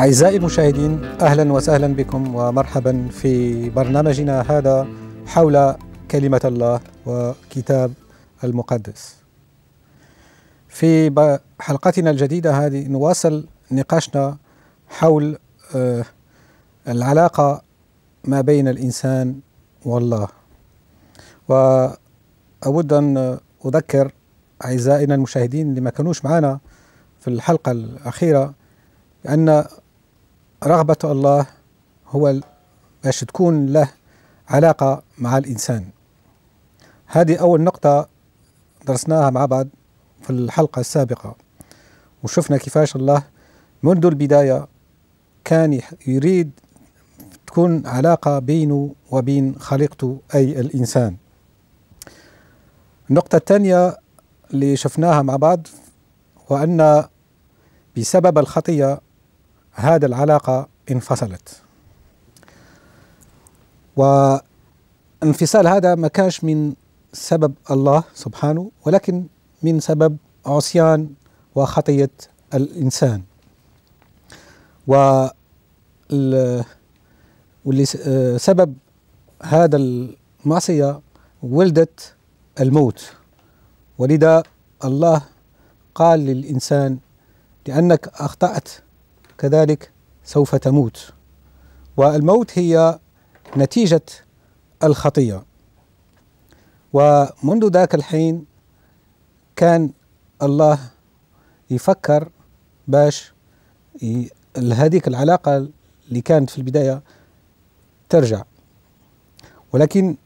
أعزائي المشاهدين أهلا وسهلا بكم ومرحبا في برنامجنا هذا حول كلمة الله وكتاب المقدس في حلقتنا الجديدة هذه نواصل نقاشنا حول آه، العلاقة ما بين الإنسان والله وأود أن أذكر أعزائنا المشاهدين اللي ما كانوش معنا في الحلقة الأخيرة أن رغبة الله هو باش تكون له علاقة مع الإنسان هذه أول نقطة درسناها مع بعض في الحلقة السابقة وشفنا كيفاش الله منذ البداية كان يريد تكون علاقة بينه وبين خليقته أي الإنسان النقطة الثانية اللي شفناها مع بعض وأن بسبب الخطية هذه العلاقة انفصلت وانفصال هذا ما كانش من سبب الله سبحانه ولكن من سبب عصيان وخطية الإنسان و واللي سبب هذا المعصية ولدت الموت ولذا الله قال للإنسان لأنك أخطأت كذلك سوف تموت والموت هي نتيجة الخطية ومنذ ذاك الحين كان الله يفكر باش هذه العلاقة اللي كانت في البداية ترجع ولكن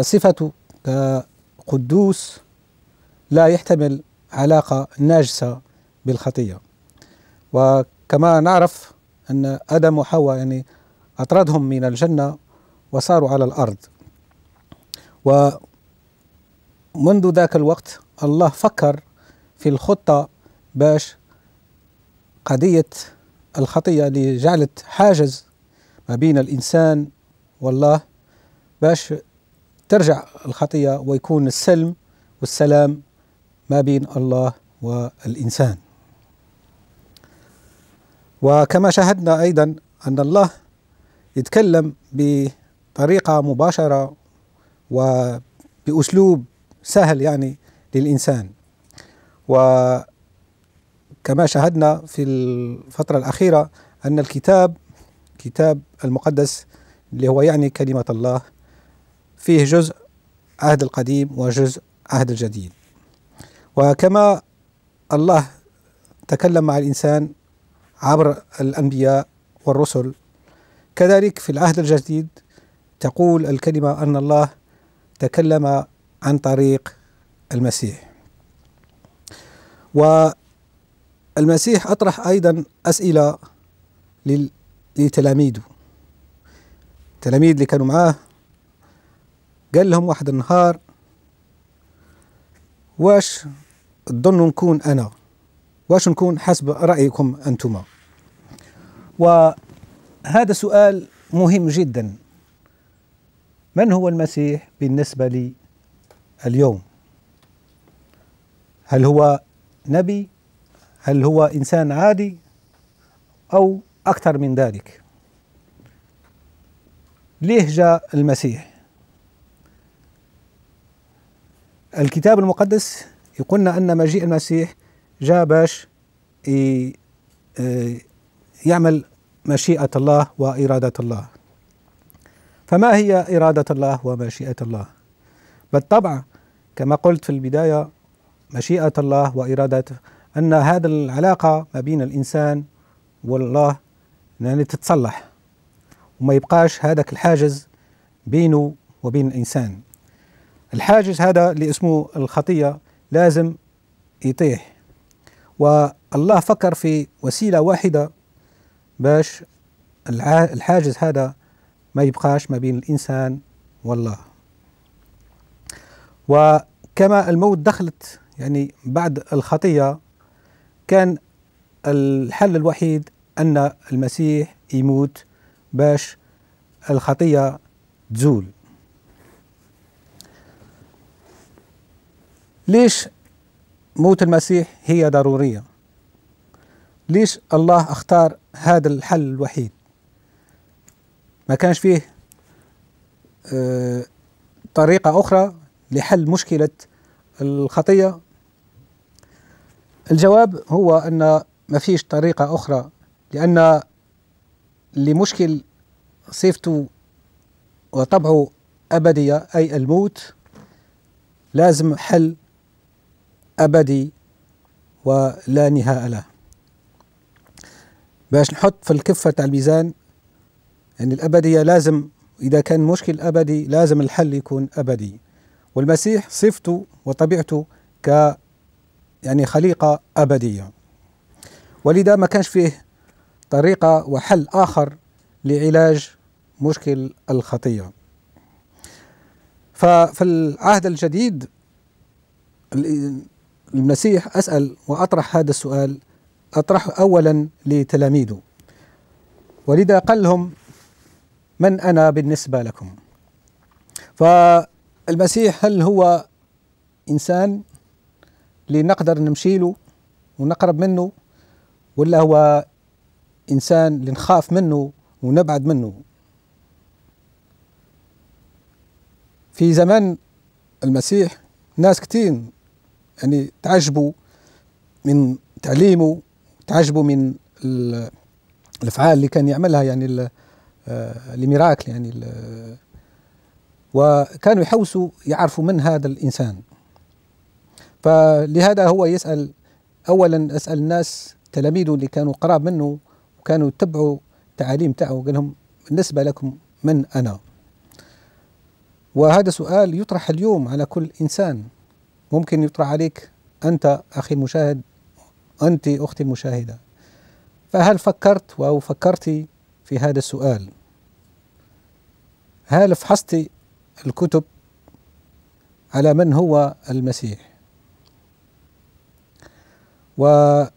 صفته كقدوس لا يحتمل علاقة ناجسة بالخطية وكما نعرف أن آدم وحواء يعني أطردهم من الجنة وصاروا على الأرض ومنذ ذاك الوقت الله فكر في الخطة باش قضية الخطية اللي جعلت حاجز ما بين الإنسان والله باش ترجع الخطية ويكون السلم والسلام ما بين الله والإنسان وكما شاهدنا أيضا أن الله يتكلم بطريقة مباشرة وبأسلوب سهل يعني للإنسان وكما شاهدنا في الفترة الأخيرة أن الكتاب كتاب المقدس اللي هو يعني كلمة الله فيه جزء عهد القديم وجزء عهد الجديد وكما الله تكلم مع الإنسان عبر الأنبياء والرسل كذلك في العهد الجديد تقول الكلمة أن الله تكلم عن طريق المسيح والمسيح أطرح أيضا أسئلة لتلاميذه التلاميذ اللي كانوا معاه قال لهم واحد النهار واش تظنوا نكون أنا واش نكون حسب رأيكم أنتما وهذا سؤال مهم جدا من هو المسيح بالنسبة لي اليوم هل هو نبي هل هو إنسان عادي أو أكثر من ذلك ليه جاء المسيح الكتاب المقدس يقولنا أن مجيء المسيح جاء باش يعمل مشيئة الله وإرادة الله فما هي إرادة الله ومشيئة الله بالطبع كما قلت في البداية مشيئة الله وإرادة أن هذا العلاقة ما بين الإنسان والله يعني تتصلح وما يبقاش هذاك الحاجز بينه وبين الإنسان الحاجز هذا اللي اسمه الخطية لازم يطيح والله فكر في وسيلة واحدة باش الحاجز هذا ما يبقاش ما بين الإنسان والله وكما الموت دخلت يعني بعد الخطية كان الحل الوحيد أن المسيح يموت باش الخطية تزول ليش موت المسيح هي ضرورية ليش الله اختار هذا الحل الوحيد ما كانش فيه آه، طريقة أخرى لحل مشكلة الخطية الجواب هو أن ما فيش طريقة أخرى لأن لمشكل صفته وطبعه أبدية أي الموت لازم حل أبدي ولا نهاء له باش نحط في الكفة تاع الميزان أن الأبدية لازم إذا كان مشكل أبدي لازم الحل يكون أبدي والمسيح صفته وطبيعته ك يعني خليقة أبدية ولذا ما كانش فيه طريقة وحل آخر لعلاج مشكل الخطية ففي العهد الجديد المسيح أسأل وأطرح هذا السؤال أطرحه أولا لتلاميذه ولذا قال لهم من أنا بالنسبة لكم فالمسيح هل هو إنسان لنقدر نمشيله ونقرب منه ولا هو إنسان لنخاف منه ونبعد منه في زمان المسيح ناس كتير يعني تعجبوا من تعليمه تعجبوا من الافعال اللي كان يعملها يعني الميراكل آه، يعني وكانوا يحوسوا يعرفوا من هذا الانسان فلهذا هو يسال اولا اسال الناس تلاميذه اللي كانوا قراب منه وكانوا يتبعوا التعاليم تاعه قال لهم بالنسبه لكم من انا وهذا سؤال يطرح اليوم على كل انسان ممكن يطرح عليك أنت أخي المشاهد أنت أختي المشاهدة فهل فكرت أو فكرتي في هذا السؤال هل فحصت الكتب على من هو المسيح وإذا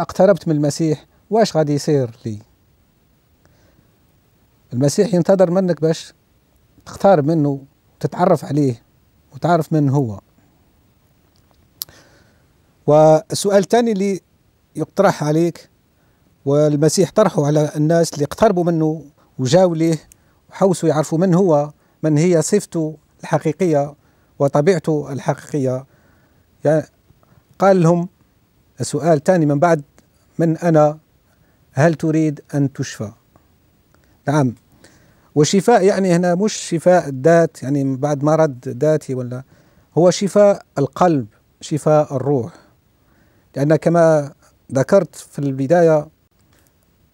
اقتربت من المسيح واش غادي يصير لي المسيح ينتظر منك باش تختار منه وتتعرف عليه وتعرف من هو والسؤال الثاني اللي يقترح عليك والمسيح طرحه على الناس اللي اقتربوا منه وجاوا ليه وحوسوا يعرفوا من هو من هي صفته الحقيقية وطبيعته الحقيقية يعني قال لهم سؤال ثاني من بعد من أنا هل تريد أن تشفى نعم وشفاء يعني هنا مش شفاء الذات يعني بعد مرض ذاتي ولا هو شفاء القلب شفاء الروح لأن كما ذكرت في البداية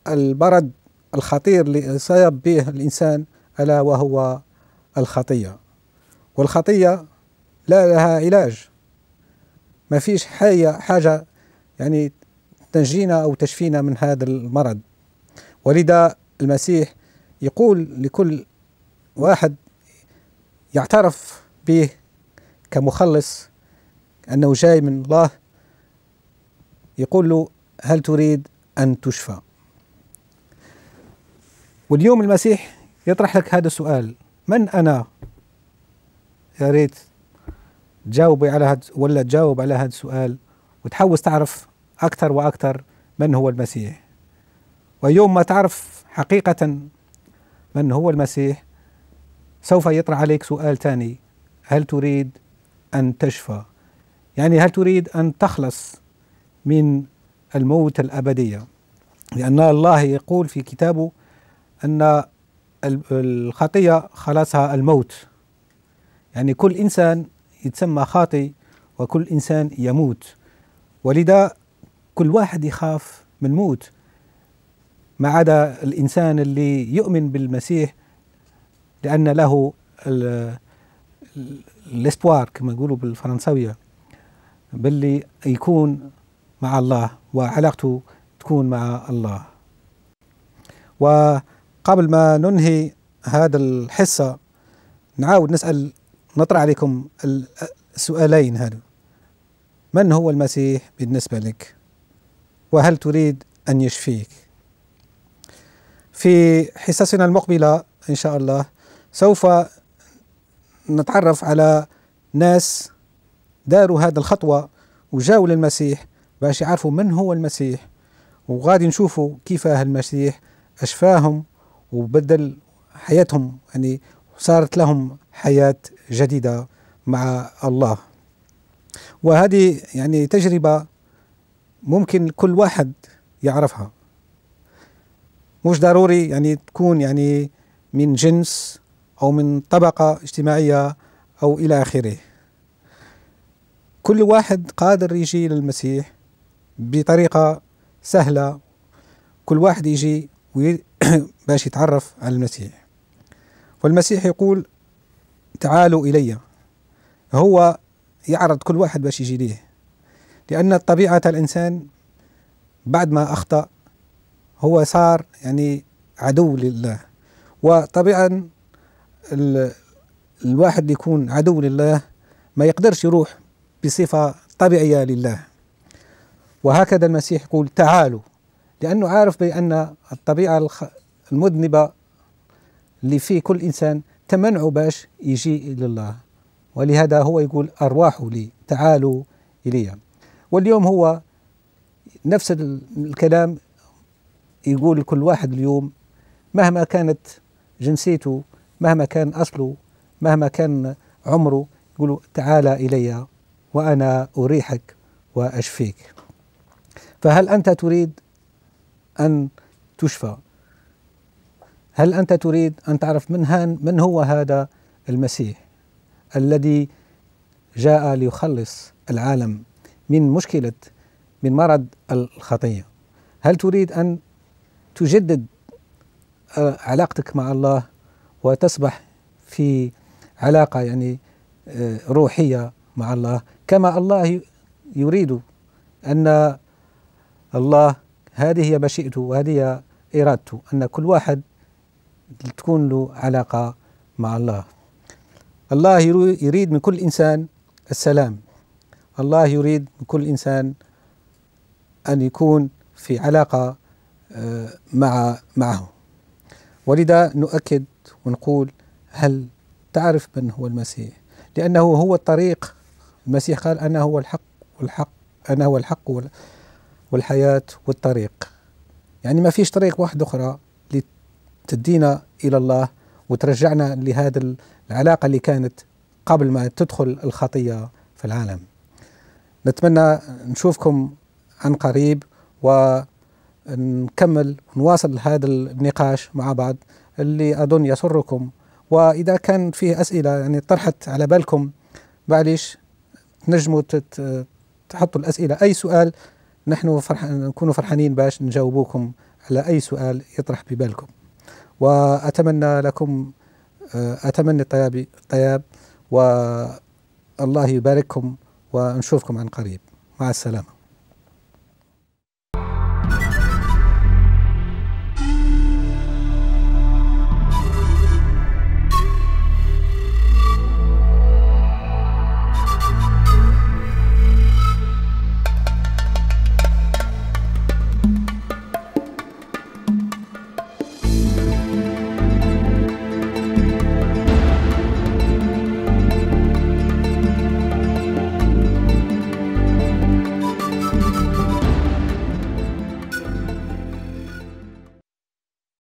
المرض الخطير اللي يصاب به الإنسان ألا وهو الخطية والخطية لا لها علاج ما فيش حاجة, حاجة يعني تنجينا أو تشفينا من هذا المرض ولذا المسيح يقول لكل واحد يعترف به كمخلص أنه جاي من الله يقول له هل تريد أن تشفى واليوم المسيح يطرح لك هذا السؤال من أنا يا ريت تجاوبي على هاد ولا تجاوب على هذا السؤال وتحوس تعرف أكثر وأكثر من هو المسيح ويوم ما تعرف حقيقة من هو المسيح سوف يطرح عليك سؤال ثاني هل تريد أن تشفى يعني هل تريد أن تخلص من الموت الأبدية لأن الله يقول في كتابه أن الخطية خلاصها الموت يعني كل إنسان يتسمى خاطئ وكل إنسان يموت ولذا كل واحد يخاف من الموت ما عدا الإنسان اللي يؤمن بالمسيح لأن له الاسبوار كما يقولوا بالفرنسوية باللي يكون مع الله وعلاقته تكون مع الله وقبل ما ننهي هذا الحصة نعاود نسأل نطرح عليكم السؤالين هذا من هو المسيح بالنسبة لك وهل تريد أن يشفيك في حصصنا المقبلة إن شاء الله سوف نتعرف على ناس داروا هذا الخطوة وجاوا للمسيح باش يعرفوا من هو المسيح وغادي نشوفوا كيف المسيح أشفاهم وبدل حياتهم يعني صارت لهم حياة جديدة مع الله وهذه يعني تجربة ممكن كل واحد يعرفها مش ضروري يعني تكون يعني من جنس أو من طبقة اجتماعية أو إلى آخره كل واحد قادر يجي للمسيح بطريقة سهلة كل واحد يجي باش يتعرف على المسيح والمسيح يقول تعالوا إلي هو يعرض كل واحد باش يجي ليه لأن طبيعة الإنسان بعد ما أخطأ هو صار يعني عدو لله وطبعا الواحد يكون عدو لله ما يقدرش يروح بصفة طبيعية لله وهكذا المسيح يقول تعالوا لأنه عارف بأن الطبيعة المذنبة اللي في كل إنسان تمنعه باش يجي إلى الله ولهذا هو يقول أرواحوا لي تعالوا إلي واليوم هو نفس الكلام يقول لكل واحد اليوم مهما كانت جنسيته مهما كان أصله مهما كان عمره يقول تعال إلي وأنا أريحك وأشفيك فهل أنت تريد أن تشفى هل أنت تريد أن تعرف من, من هو هذا المسيح الذي جاء ليخلص العالم من مشكلة من مرض الخطية هل تريد أن تجدد آه، علاقتك مع الله وتصبح في علاقة يعني آه، روحية مع الله كما الله يريد أن الله هذه هي مشيئته وهذه هي إرادته أن كل واحد تكون له علاقة مع الله الله يريد من كل إنسان السلام الله يريد من كل إنسان أن يكون في علاقة آه، مع معه ولذا نؤكد ونقول هل تعرف من هو المسيح لأنه هو الطريق المسيح قال أنا هو الحق والحق أنا هو الحق والحياة والطريق يعني ما فيش طريق واحد أخرى لتدينا إلى الله وترجعنا لهذا العلاقة اللي كانت قبل ما تدخل الخطية في العالم نتمنى نشوفكم عن قريب ونكمل ونواصل هذا النقاش مع بعض اللي أظن يسركم وإذا كان فيه أسئلة يعني طرحت على بالكم معليش تنجموا تحطوا الأسئلة أي سؤال نحن فرح نكون فرحانين باش نجاوبوكم على أي سؤال يطرح ببالكم وأتمنى لكم آه، أتمنى الطياب الطياب والله يبارككم ونشوفكم عن قريب مع السلامة